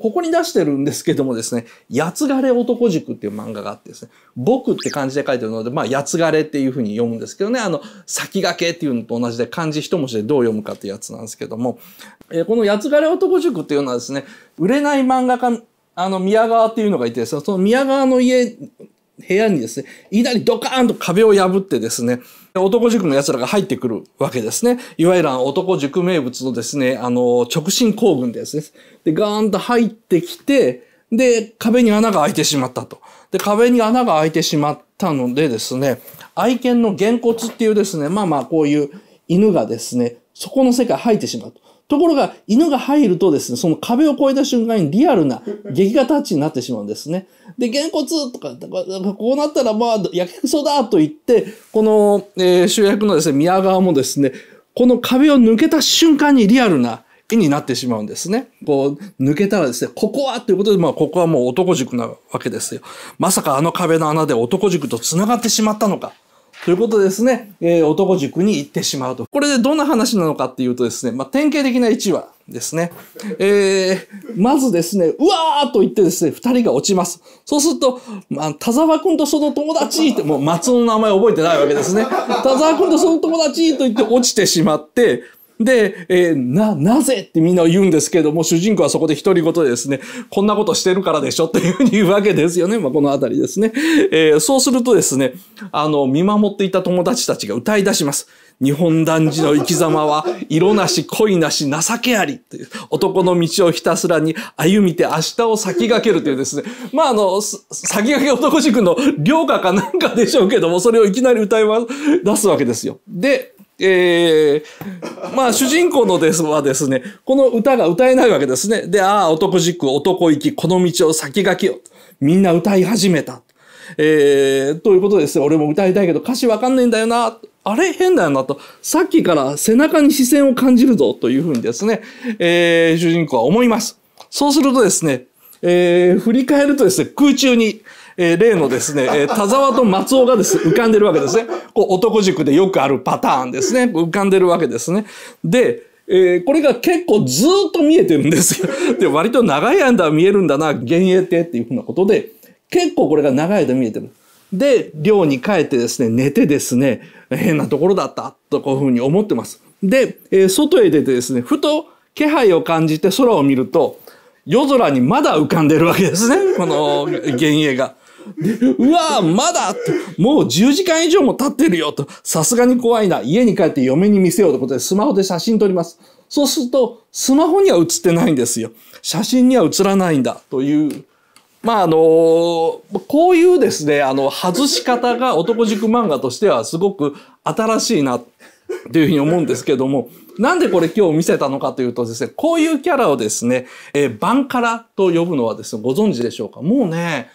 ここに出してるんですけどもですね、八つ枯れ男塾っていう漫画があってですね、僕って漢字で書いてるので、まあ、八つ枯れっていうふうに読むんですけどね、あの、先駆けっていうのと同じで漢字一文字でどう読むかっていうやつなんですけども、えー、この八つ枯れ男塾っていうのはですね、売れない漫画家、あの、宮川っていうのがいて、その宮川の家部屋にですね、いきなりドカーンと壁を破ってですね、男塾の奴らが入ってくるわけですね。いわゆる男塾名物のですね、あの、直進行軍ですね。で、ガーンと入ってきて、で、壁に穴が開いてしまったと。で、壁に穴が開いてしまったのでですね、愛犬のげんこつっていうですね、まあまあこういう犬がですね、そこの世界入ってしまうと。ところが、犬が入るとですね、その壁を越えた瞬間にリアルな劇画タッチになってしまうんですね。で、げんこつとか、こうなったらまあ、焼きくそだと言って、この、えー、主役のですね、宮川もですね、この壁を抜けた瞬間にリアルな絵になってしまうんですね。こう、抜けたらですね、ここはということで、まあ、ここはもう男塾なわけですよ。まさかあの壁の穴で男塾と繋がってしまったのか。ということですね、えー、男塾に行ってしまうと。これでどんな話なのかっていうとですね、まあ、典型的な1話ですね。えー、まずですね、うわーと言ってですね、二人が落ちます。そうすると、まあ、田沢くんとその友達って、もう松の名前覚えてないわけですね。田沢くんとその友達と言って落ちてしまって、で、えー、な、なぜってみんな言うんですけども、主人公はそこで独り言でですね、こんなことしてるからでしょというふうに言うわけですよね。まあ、このあたりですね。えー、そうするとですね、あの、見守っていた友達たちが歌い出します。日本男児の生き様は色なし恋なし情けありという男の道をひたすらに歩みて明日を先駆けるというですね。まああの、先駆け男塾の良歌かなんかでしょうけども、それをいきなり歌い出すわけですよ。で、えー、まあ主人公のですはですね、この歌が歌えないわけですね。で、ああ、男軸、男行き、この道を先駆けを。みんな歌い始めた。えー、ということです俺も歌いたいけど歌詞わかんないんだよな。あれ変だよなと。さっきから背中に視線を感じるぞというふうにですね、えー、主人公は思います。そうするとですね、えー、振り返るとですね、空中に、えー、例のですね、えー、田沢と松尾がです、浮かんでるわけですね。こう男塾でよくあるパターンですね。浮かんでるわけですね。で、えー、これが結構ずっと見えてるんですよ。で、割と長い間見えるんだな、幻影てっていうふうなことで、結構これが長い間見えてる。で、寮に帰ってですね、寝てですね、変なところだった、とこういうふうに思ってます。で、えー、外へ出てですね、ふと気配を感じて空を見ると、夜空にまだ浮かんでるわけですね、この幻影が。うわーまだもう10時間以上も経ってるよと。さすがに怖いな。家に帰って嫁に見せようということでスマホで写真撮ります。そうすると、スマホには写ってないんですよ。写真には写らないんだというまああのこういうですねあの外し方が男軸漫画としてはすごく新しいなというふうに思うんですけどもなんでこれ今日見せたのかというとですねこういうキャラをですね、えー、バンカラと呼ぶのはですねご存知でしょうかもうね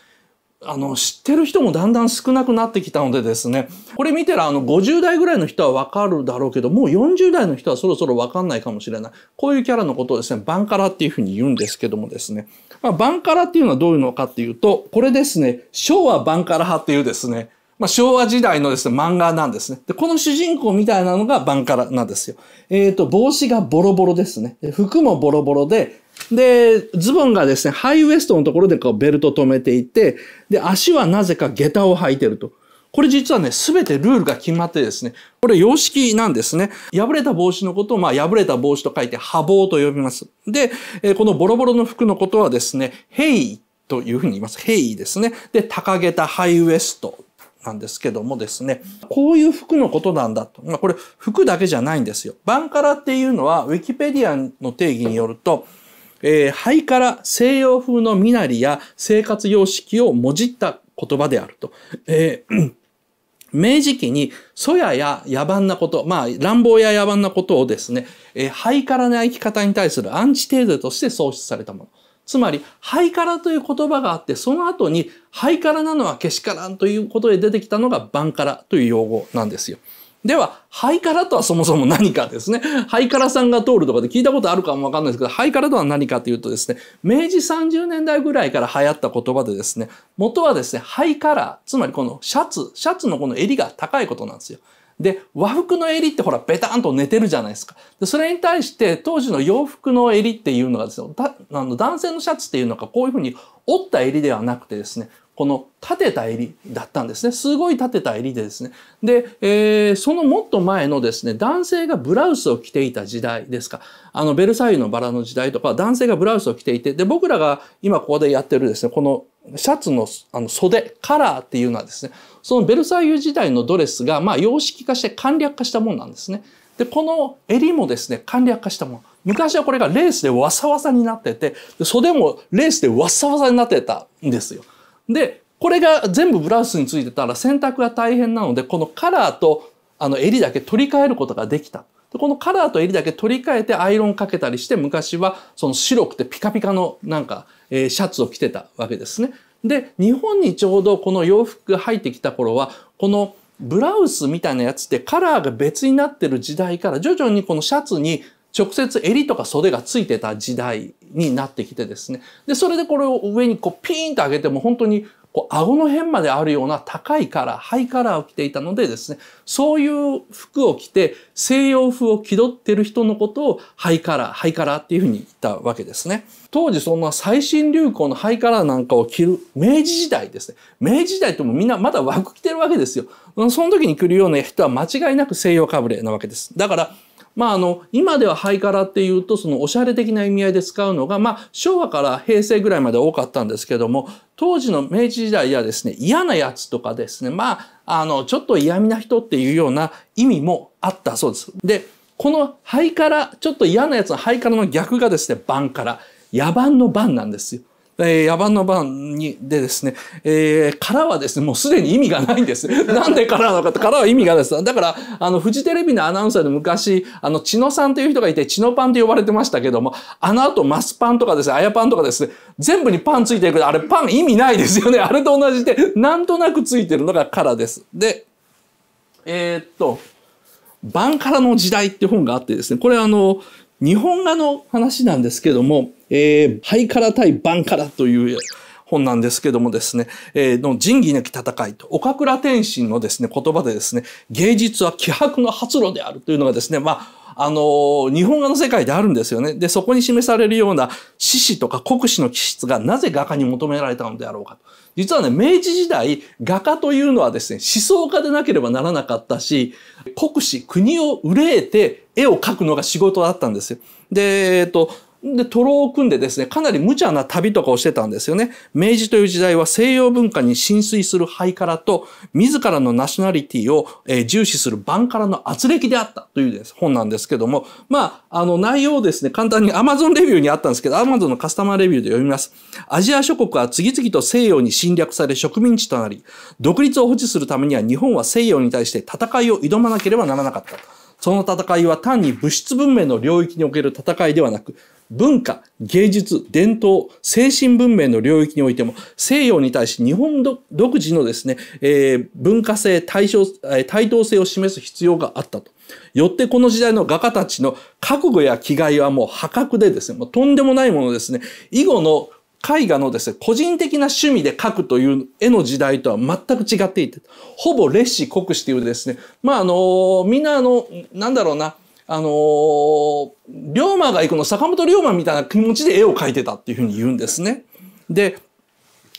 あの、知ってる人もだんだん少なくなってきたのでですね、これ見てるあの、50代ぐらいの人はわかるだろうけど、もう40代の人はそろそろわかんないかもしれない。こういうキャラのことをですね、バンカラっていうふうに言うんですけどもですね、まあ、バンカラっていうのはどういうのかっていうと、これですね、昭和バンカラ派っていうですね、まあ、昭和時代のですね、漫画なんですね。で、この主人公みたいなのがバンカラなんですよ。えっ、ー、と、帽子がボロボロですね。服もボロボロで、で、ズボンがですね、ハイウエストのところでこうベルト止めていて、で、足はなぜか下駄を履いてると。これ実はね、すべてルールが決まってですね、これ様式なんですね。破れた帽子のことを、まあ、破れた帽子と書いて、破帽と呼びます。で、えこのボロボロの服のことはですね、ヘイというふうに言います。ヘイですね。で、高下駄ハイウエストなんですけどもですね、こういう服のことなんだと。まあ、これ服だけじゃないんですよ。バンカラっていうのは、ウィキペディアの定義によると、えー、ハイカラ、西洋風の身なりや生活様式をもじった言葉であると。えー、明治期に粗野や野蛮なこと、まあ乱暴や野蛮なことをですね、えー、ハイカラな生き方に対するアンチテーゼとして創出されたもの。つまり、ハイカラという言葉があって、その後に、ハイカラなのはけしからんということで出てきたのが、バンカラという用語なんですよ。では、ハイカラとはそもそも何かですね。ハイカラさんが通るとかで聞いたことあるかもわかんないですけど、ハイカラとは何かというとですね、明治30年代ぐらいから流行った言葉でですね、元はですね、ハイカラつまりこのシャツ、シャツのこの襟が高いことなんですよ。で、和服の襟ってほら、ベタンと寝てるじゃないですか。で、それに対して、当時の洋服の襟っていうのがですね、あの男性のシャツっていうのがこういうふうに折った襟ではなくてですね、この立てた襟だったんですね。すごい立てた襟でですね。で、えー、そのもっと前のですね、男性がブラウスを着ていた時代ですか。あの、ベルサイユのバラの時代とか、男性がブラウスを着ていて、で、僕らが今ここでやってるですね、このシャツのあの袖、カラーっていうのはですね、そのベルサイユ時代のドレスが、まあ、様式化して簡略化したもんなんですね。で、この襟もですね、簡略化したもの。昔はこれがレースでわさわさになってて、袖もレースでわさわさになってたんですよ。でこれが全部ブラウスについてたら選択が大変なのでこのカラーとあの襟だけ取り替えることができた。でこのカラーと襟だけ取り替えてアイロンかけたりして昔はその白くてピカピカのなんか、えシャツを着てたわけですね。で日本にちょうどこの洋服が入ってきた頃はこのブラウスみたいなやつってカラーが別になってる時代から徐々にこのシャツに直接襟とか袖がついてた時代になってきてですね。で、それでこれを上にこうピーンと上げても本当にこう顎の辺まであるような高いカラー、ハイカラーを着ていたのでですね、そういう服を着て西洋風を気取ってる人のことをハイカラー、ハイカラーっていうふうに言ったわけですね。当時そんな最新流行のハイカラーなんかを着る明治時代ですね。明治時代ともみんなまだ枠着てるわけですよ。その時に来るような人は間違いなく西洋かぶれなわけです。だからまあ、あの今ではハイカラっていうとそのおしゃれ的な意味合いで使うのが、まあ、昭和から平成ぐらいまで多かったんですけども当時の明治時代やですね嫌なやつとかですねまああのちょっと嫌味な人っていうような意味もあったそうです。でこのハイカラちょっと嫌なやつのハイカラの逆がですねバンカラ野蛮の番なんですよ。えー、野蛮の番にでですね、えー、殻はですね、もうすでに意味がないんです。なんで殻なのかって、殻は意味がないです。だから、あの、フジテレビのアナウンサーで昔、あの、チ野さんという人がいて、チ野パンと呼ばれてましたけども、あの後、マスパンとかですね、アヤパンとかですね、全部にパンついてるけど、あれパン意味ないですよね。あれと同じで、なんとなくついてるのが殻です。で、えー、っと、バンカラの時代って本があってですね、これあの、日本画の話なんですけども、えー、ハイカラ対バンカラという本なんですけどもですね、えー、の仁義なき戦いと、岡倉天心のですね、言葉でですね、芸術は気迫の発露であるというのがですね、まあ、あのー、日本画の世界であるんですよね。で、そこに示されるような獅子とか国士の気質がなぜ画家に求められたのであろうかと。実はね、明治時代、画家というのはですね、思想家でなければならなかったし、国士、国を憂えて絵を描くのが仕事だったんですよ。で、えっ、ー、と、で、徒労を組んでですね、かなり無茶な旅とかをしてたんですよね。明治という時代は西洋文化に浸水するハイカラと、自らのナショナリティを、え重視するバンカラの圧力であったというです、本なんですけども、まあ、あの内容をですね、簡単に Amazon レビューにあったんですけど、Amazon のカスタマーレビューで読みます。アジア諸国は次々と西洋に侵略され植民地となり、独立を保持するためには日本は西洋に対して戦いを挑まなければならなかった。その戦いは単に物質文明の領域における戦いではなく、文化、芸術、伝統、精神文明の領域においても、西洋に対し日本独自のですね、えー、文化性、対象、対等性を示す必要があったと。よってこの時代の画家たちの覚悟や気概はもう破格でですね、もうとんでもないものですね、以後の絵画のですね、個人的な趣味で描くという絵の時代とは全く違っていて、ほぼ烈士国使というですね、まああの、みんなあの、なんだろうな、あのー、龍馬が行くの坂本龍馬みたいな気持ちで絵を描いてたっていうふうに言うんですね。で、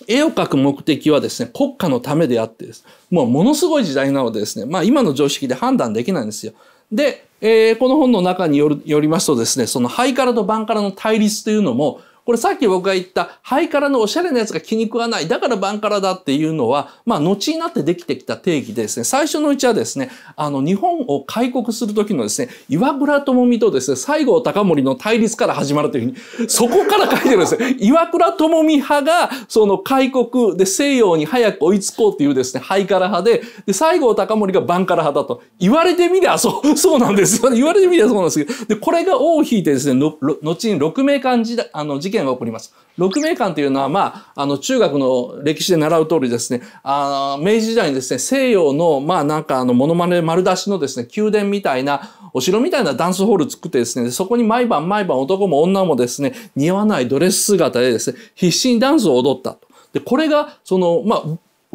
絵を描く目的はですね、国家のためであってです、もうものすごい時代なのでですね、まあ今の常識で判断できないんですよ。で、えー、この本の中によるよりますとですね、そのハイカラとバンカラの対立というのも、これさっき僕が言ったハイカラのおしゃれなやつが気に食わない。だからバンカラだっていうのは、まあ、後になってできてきた定義でですね、最初のうちはですね、あの、日本を開国する時のですね、岩倉智美とですね、西郷隆盛の対立から始まるというふうに、そこから書いてるんですね。岩倉智美派が、その開国で西洋に早く追いつこうというですね、ハイカラ派で、で、西郷隆盛がバンカラ派だと。言われてみりゃ、そう、そうなんですよ。言われてみりゃそうなんですけど、で、これが王いてですね、の、後に六名漢時代、あの、事件件が起こります。鹿鳴館というのは、まあ、あの中学の歴史で習う通りですねあ明治時代にですね西洋のまあなんかあのモノマネ丸出しのですね宮殿みたいなお城みたいなダンスホール作ってですねそこに毎晩毎晩男も女もですね似合わないドレス姿でですね必死にダンスを踊ったと。でこれがそのまあ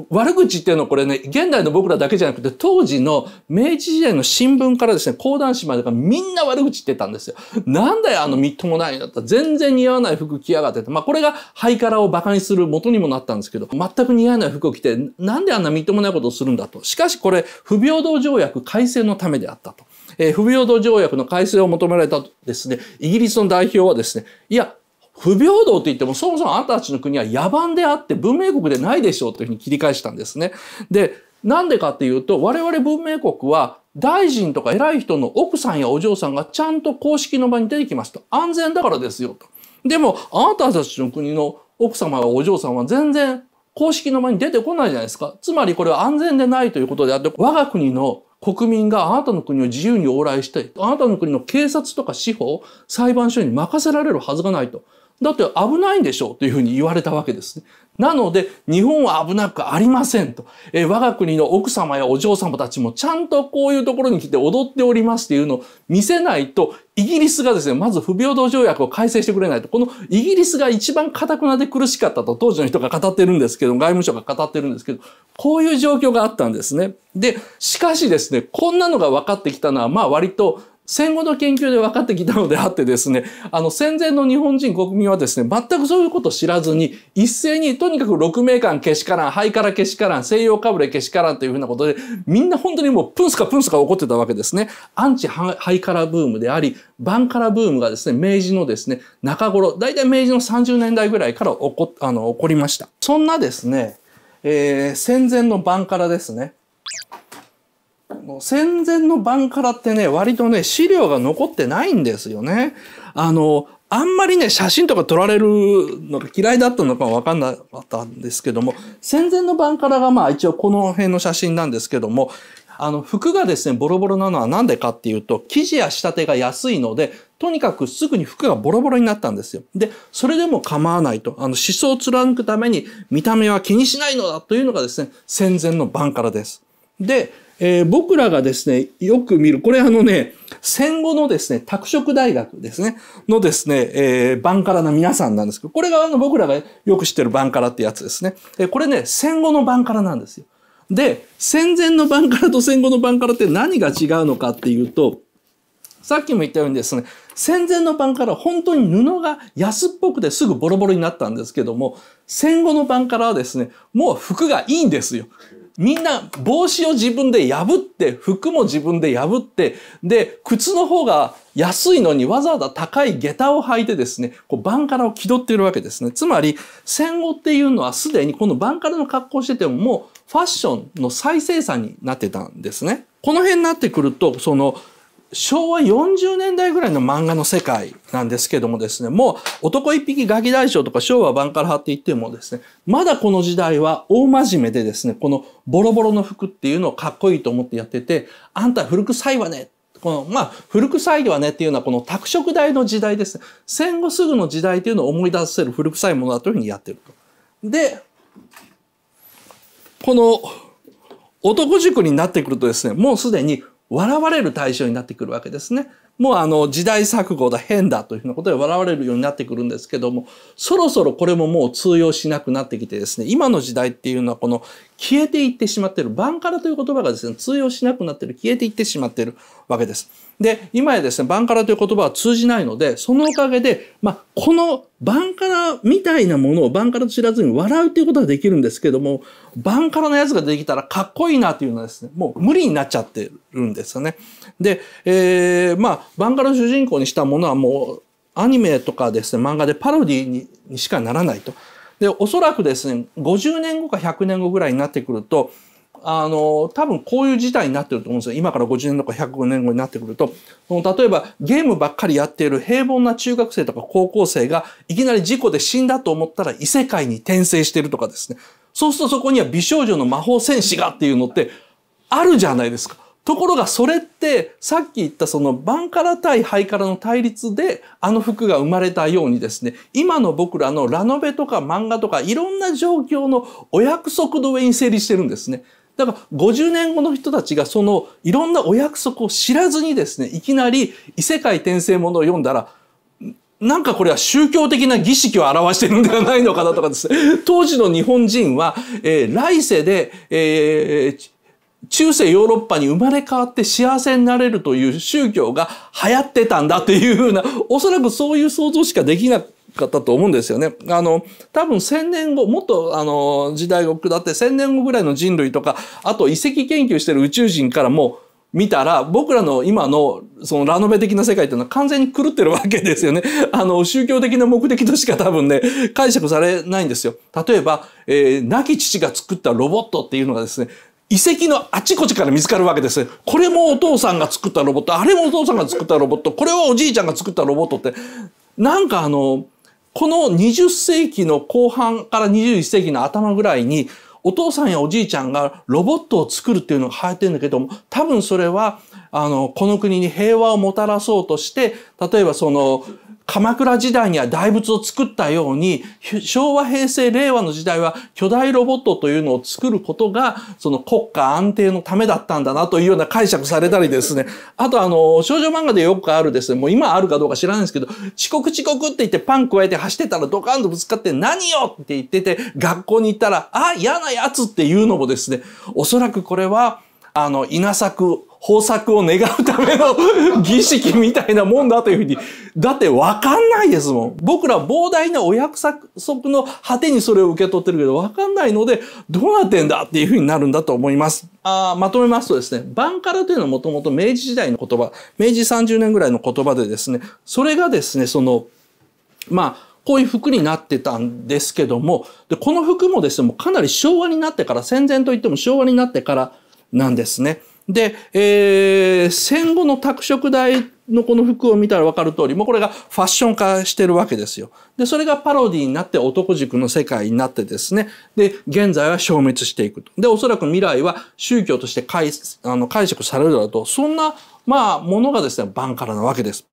悪口っていうのはこれね、現代の僕らだけじゃなくて、当時の明治時代の新聞からですね、講談師までがみんな悪口言ってたんですよ。なんだよ、あのみっともないんだったら全然似合わない服着やがってまあこれがハイカラを馬鹿にする元にもなったんですけど、全く似合わない服を着て、なんであんなみっともないことをするんだと。しかしこれ、不平等条約改正のためであったと。えー、不平等条約の改正を求められたとですね、イギリスの代表はですね、いや、不平等って言っても、そもそもあんたたちの国は野蛮であって文明国でないでしょうというふうに切り返したんですね。で、なんでかっていうと、我々文明国は大臣とか偉い人の奥さんやお嬢さんがちゃんと公式の場に出てきますと。安全だからですよと。でも、あなたたちの国の奥様やお嬢さんは全然公式の場に出てこないじゃないですか。つまりこれは安全でないということであって、我が国の国民があなたの国を自由に往来して、あなたの国の警察とか司法、裁判所に任せられるはずがないと。だって危ないんでしょうというふうに言われたわけですね。なので、日本は危なくありませんと。えー、我が国の奥様やお嬢様たちもちゃんとこういうところに来て踊っておりますっていうのを見せないと、イギリスがですね、まず不平等条約を改正してくれないと。このイギリスが一番堅くなで苦しかったと当時の人が語ってるんですけど、外務省が語ってるんですけど、こういう状況があったんですね。で、しかしですね、こんなのが分かってきたのは、まあ割と戦後の研究で分かってきたのであってですね、あの戦前の日本人国民はですね、全くそういうことを知らずに、一斉にとにかく六名間けしからん、灰からけしからん、西洋かぶれけしからんというふうなことで、みんな本当にもうプンスカプンスカ怒ってたわけですね。アンチハイカラブームであり、バンカラブームがですね、明治のですね、中頃、大体明治の30年代ぐらいから起こ、あの、起こりました。そんなですね、えー、戦前のバンカラですね。戦前の晩からってね、割とね、資料が残ってないんですよね。あの、あんまりね、写真とか撮られるのが嫌いだったのかわかんなかったんですけども、戦前の晩からがまあ一応この辺の写真なんですけども、あの、服がですね、ボロボロなのはなんでかっていうと、生地や仕立てが安いので、とにかくすぐに服がボロボロになったんですよ。で、それでも構わないと。あの、思想を貫くために見た目は気にしないのだというのがですね、戦前の晩からです。で、えー、僕らがですね、よく見る、これあのね、戦後のですね、拓殖大学ですね、のですね、えー、バンカラの皆さんなんですけど、これがあの僕らがよく知ってるバンカラってやつですね。えー、これね、戦後のバンカラなんですよ。で、戦前のバンカラと戦後のバンカラって何が違うのかっていうと、さっきも言ったようにですね、戦前の版から本当に布が安っぽくてすぐボロボロになったんですけども、戦後の版からはですね、もう服がいいんですよ。みんな帽子を自分で破って、服も自分で破って、で、靴の方が安いのにわざわざ高い下駄を履いてですね、こうバンカラを気取っているわけですね。つまり、戦後っていうのはすでにこのバンカラの格好しててももうファッションの再生産になってたんですね。この辺になってくると、その昭和40年代ぐらいの漫画の世界なんですけどもですね、もう男一匹ガキ大将とか昭和版から張っていってもですね、まだこの時代は大真面目でですね、このボロボロの服っていうのをかっこいいと思ってやってて、あんた古臭いわねこの、まあ、古臭いはねっていうのはこの拓殖大の時代ですね。戦後すぐの時代というのを思い出せる古臭いものだというふうにやってると。で、この男塾になってくるとですね、もうすでに笑われる対象になってくるわけですね。もうあの時代錯誤だ変だというふうなことで笑われるようになってくるんですけどもそろそろこれももう通用しなくなってきてですね今の時代っていうのはこの消えていってしまってる。バンカラという言葉がですね、通用しなくなってる。消えていってしまってるわけです。で、今やですね、バンカラという言葉は通じないので、そのおかげで、まあ、このバンカラみたいなものをバンカラと知らずに笑うということはできるんですけども、バンカラのやつができたらかっこいいなというのはですね、もう無理になっちゃってるんですよね。で、えー、まあ、バンカラ主人公にしたものはもう、アニメとかですね、漫画でパロディにしかならないと。でおそらくですね50年後か100年後ぐらいになってくるとあの多分こういう事態になってると思うんですよ今から50年後か105年後になってくると例えばゲームばっかりやっている平凡な中学生とか高校生がいきなり事故で死んだと思ったら異世界に転生してるとかですねそうするとそこには美少女の魔法戦士がっていうのってあるじゃないですか。ところがそれってさっき言ったそのバンカラ対ハイカラの対立であの服が生まれたようにですね今の僕らのラノベとか漫画とかいろんな状況のお約束の上に整理してるんですね。だから50年後の人たちがそのいろんなお約束を知らずにですねいきなり異世界転生ものを読んだらなんかこれは宗教的な儀式を表してるんではないのかなとかですね。当時の日本人は、えー、来世で、えー、中世ヨーロッパに生まれ変わって幸せになれるという宗教が流行ってたんだっていうふうな、おそらくそういう想像しかできなかったと思うんですよね。あの、多分1000年後、もっとあの、時代が下って1000年後ぐらいの人類とか、あと遺跡研究してる宇宙人からも、見たら僕らの今のそのラノベ的な世界っていうのは完全に狂ってるわけですよね。あの宗教的な目的としか多分ね解釈されないんですよ。例えば、えー、亡き父が作ったロボットっていうのがですね遺跡のあちこちから見つかるわけです。これもお父さんが作ったロボット、あれもお父さんが作ったロボット、これはおじいちゃんが作ったロボットって、なんかあの、この20世紀の後半から21世紀の頭ぐらいに、お父さんやおじいちゃんがロボットを作るっていうのが流行ってるんだけども、多分それは、あの、この国に平和をもたらそうとして、例えばその、鎌倉時代には大仏を作ったように、昭和、平成、令和の時代は巨大ロボットというのを作ることが、その国家安定のためだったんだなというような解釈されたりですね。あとあの、少女漫画でよくあるですね、もう今あるかどうか知らないんですけど、遅刻遅刻って言ってパン加えて走ってたらドカンとぶつかって何よって言ってて、学校に行ったら、あ、嫌なやつっていうのもですね、おそらくこれは、あの、稲作豊作を願うための儀式みたいなもんだというふうに。だってわかんないですもん。僕ら膨大なお約束の果てにそれを受け取ってるけど、わかんないので、どうなってんだっていうふうになるんだと思います。あまとめますとですね、バンカラというのはもともと明治時代の言葉、明治30年ぐらいの言葉でですね、それがですね、その、まあ、こういう服になってたんですけども、で、この服もですね、もうかなり昭和になってから、戦前といっても昭和になってからなんですね。で、えー、戦後の拓殖大のこの服を見たら分かる通り、もうこれがファッション化してるわけですよ。で、それがパロディになって男軸の世界になってですね、で、現在は消滅していくと。で、おそらく未来は宗教として解あの解釈されるだろうと、そんな、まあ、ものがですね、バンカラなわけです。